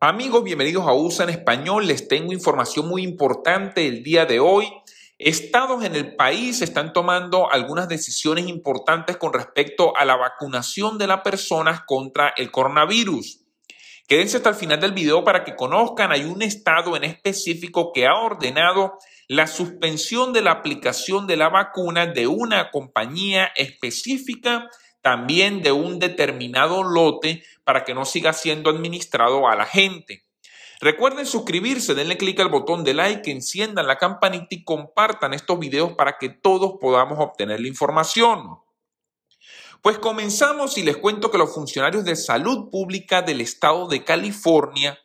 Amigos, bienvenidos a USA en español. Les tengo información muy importante el día de hoy. Estados en el país están tomando algunas decisiones importantes con respecto a la vacunación de las personas contra el coronavirus. Quédense hasta el final del video para que conozcan, hay un estado en específico que ha ordenado la suspensión de la aplicación de la vacuna de una compañía específica también de un determinado lote para que no siga siendo administrado a la gente. Recuerden suscribirse, denle clic al botón de like, enciendan la campanita y compartan estos videos para que todos podamos obtener la información. Pues comenzamos y les cuento que los funcionarios de salud pública del estado de California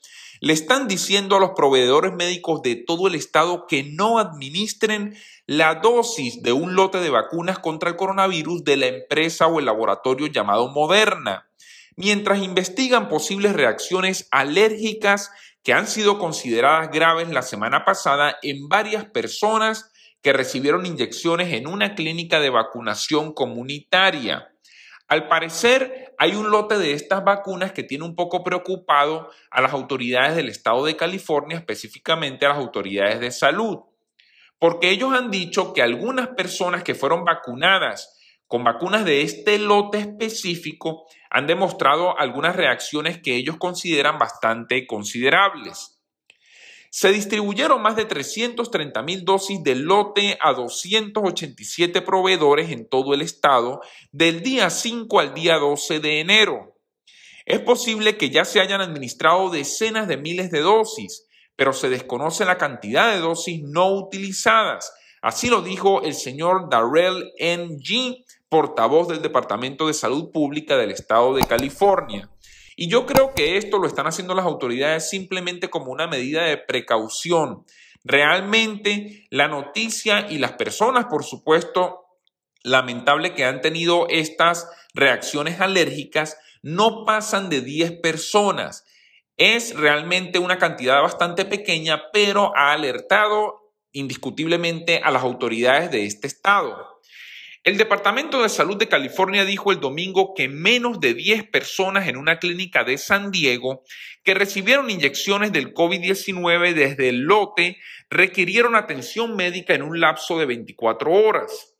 le están diciendo a los proveedores médicos de todo el estado que no administren la dosis de un lote de vacunas contra el coronavirus de la empresa o el laboratorio llamado Moderna, mientras investigan posibles reacciones alérgicas que han sido consideradas graves la semana pasada en varias personas que recibieron inyecciones en una clínica de vacunación comunitaria. Al parecer, hay un lote de estas vacunas que tiene un poco preocupado a las autoridades del estado de California, específicamente a las autoridades de salud, porque ellos han dicho que algunas personas que fueron vacunadas con vacunas de este lote específico han demostrado algunas reacciones que ellos consideran bastante considerables. Se distribuyeron más de 330 mil dosis de lote a 287 proveedores en todo el estado del día 5 al día 12 de enero. Es posible que ya se hayan administrado decenas de miles de dosis, pero se desconoce la cantidad de dosis no utilizadas. Así lo dijo el señor Darrell N. G., portavoz del Departamento de Salud Pública del Estado de California. Y yo creo que esto lo están haciendo las autoridades simplemente como una medida de precaución. Realmente la noticia y las personas, por supuesto, lamentable que han tenido estas reacciones alérgicas, no pasan de 10 personas. Es realmente una cantidad bastante pequeña, pero ha alertado indiscutiblemente a las autoridades de este estado. El Departamento de Salud de California dijo el domingo que menos de 10 personas en una clínica de San Diego que recibieron inyecciones del COVID-19 desde el lote requirieron atención médica en un lapso de 24 horas.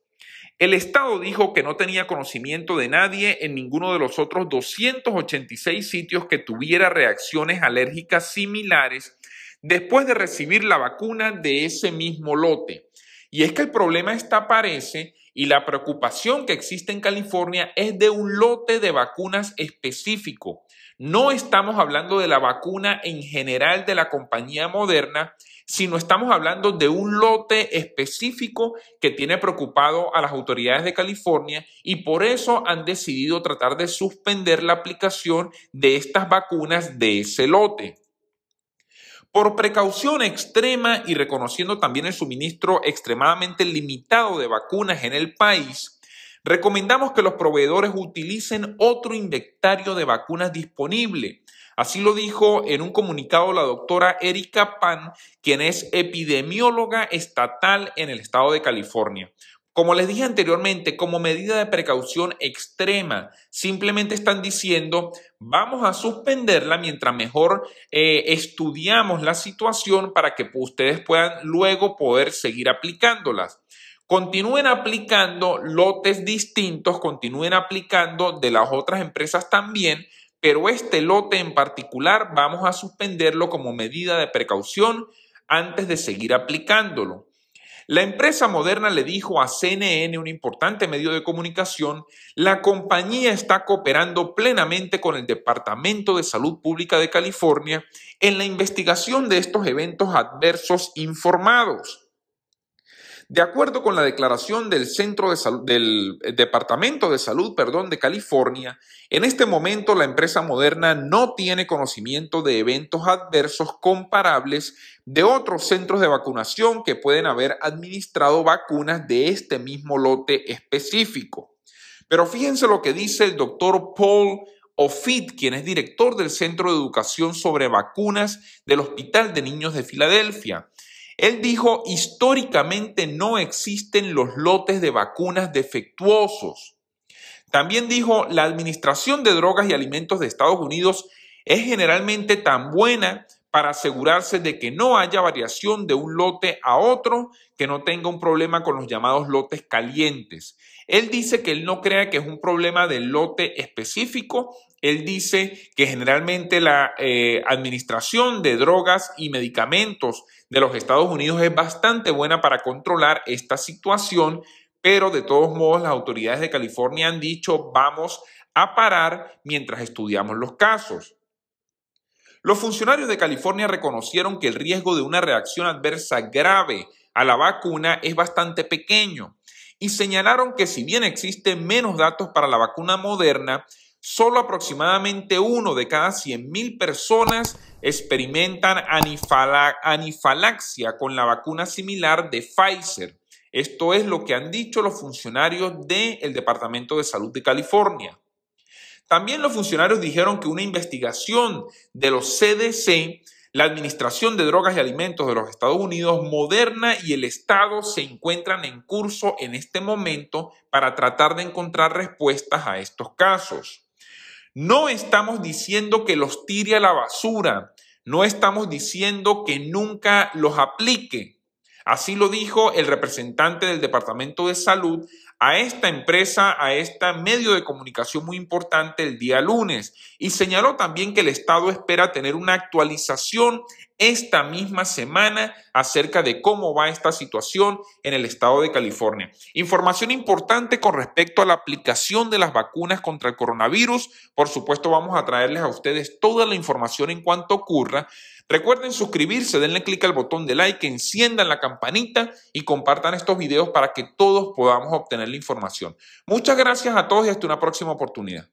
El Estado dijo que no tenía conocimiento de nadie en ninguno de los otros 286 sitios que tuviera reacciones alérgicas similares después de recibir la vacuna de ese mismo lote. Y es que el problema está, parece, y la preocupación que existe en California es de un lote de vacunas específico. No estamos hablando de la vacuna en general de la compañía moderna, sino estamos hablando de un lote específico que tiene preocupado a las autoridades de California y por eso han decidido tratar de suspender la aplicación de estas vacunas de ese lote. Por precaución extrema y reconociendo también el suministro extremadamente limitado de vacunas en el país, recomendamos que los proveedores utilicen otro inventario de vacunas disponible. Así lo dijo en un comunicado la doctora Erika Pan, quien es epidemióloga estatal en el estado de California. Como les dije anteriormente, como medida de precaución extrema, simplemente están diciendo, vamos a suspenderla mientras mejor eh, estudiamos la situación para que ustedes puedan luego poder seguir aplicándolas. Continúen aplicando lotes distintos, continúen aplicando de las otras empresas también, pero este lote en particular vamos a suspenderlo como medida de precaución antes de seguir aplicándolo. La empresa moderna le dijo a CNN, un importante medio de comunicación, la compañía está cooperando plenamente con el Departamento de Salud Pública de California en la investigación de estos eventos adversos informados de acuerdo con la declaración del, Centro de del eh, Departamento de Salud perdón, de California, en este momento la empresa moderna no tiene conocimiento de eventos adversos comparables de otros centros de vacunación que pueden haber administrado vacunas de este mismo lote específico. Pero fíjense lo que dice el doctor Paul Offit, quien es director del Centro de Educación sobre Vacunas del Hospital de Niños de Filadelfia. Él dijo, históricamente no existen los lotes de vacunas defectuosos. También dijo, la Administración de Drogas y Alimentos de Estados Unidos es generalmente tan buena para asegurarse de que no haya variación de un lote a otro, que no tenga un problema con los llamados lotes calientes. Él dice que él no crea que es un problema del lote específico, él dice que generalmente la eh, administración de drogas y medicamentos de los Estados Unidos es bastante buena para controlar esta situación, pero de todos modos las autoridades de California han dicho vamos a parar mientras estudiamos los casos. Los funcionarios de California reconocieron que el riesgo de una reacción adversa grave a la vacuna es bastante pequeño y señalaron que si bien existen menos datos para la vacuna moderna, solo aproximadamente uno de cada 100.000 personas experimentan anifalaxia con la vacuna similar de Pfizer. Esto es lo que han dicho los funcionarios del Departamento de Salud de California. También los funcionarios dijeron que una investigación de los CDC, la Administración de Drogas y Alimentos de los Estados Unidos, Moderna y el Estado se encuentran en curso en este momento para tratar de encontrar respuestas a estos casos. No estamos diciendo que los tire a la basura, no estamos diciendo que nunca los aplique, Así lo dijo el representante del Departamento de Salud a esta empresa, a este medio de comunicación muy importante el día lunes. Y señaló también que el Estado espera tener una actualización esta misma semana acerca de cómo va esta situación en el Estado de California. Información importante con respecto a la aplicación de las vacunas contra el coronavirus. Por supuesto, vamos a traerles a ustedes toda la información en cuanto ocurra. Recuerden suscribirse, denle clic al botón de like, enciendan la campanita y compartan estos videos para que todos podamos obtener la información. Muchas gracias a todos y hasta una próxima oportunidad.